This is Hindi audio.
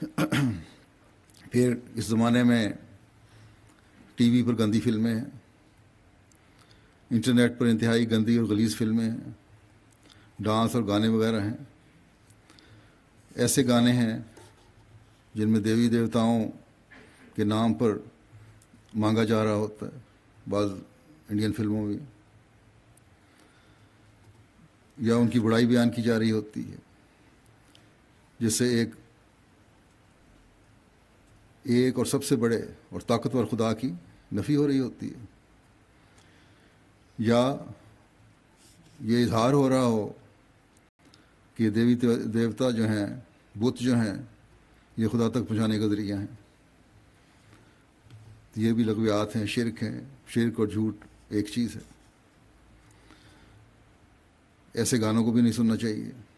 फिर इस ज़माने में टीवी पर गंदी फिल्में हैं इंटरनेट पर इंतहाई गंदी और गलीज फिल्में हैं डांस और गाने वगैरह हैं ऐसे गाने हैं जिनमें देवी देवताओं के नाम पर मांगा जा रहा होता है बाज़ इंडियन फिल्मों में या उनकी बुराई बयान की जा रही होती है जिससे एक एक और सबसे बड़े और ताकतवर खुदा की नफ़ी हो रही होती है या ये इजहार हो रहा हो कि देवी देवता जो हैं बुत जो हैं ये खुदा तक पहुँचाने का ज़रिया हैं तो ये भी लगवियात हैं शिरक हैं शिरक और झूठ एक चीज़ है ऐसे गानों को भी नहीं सुनना चाहिए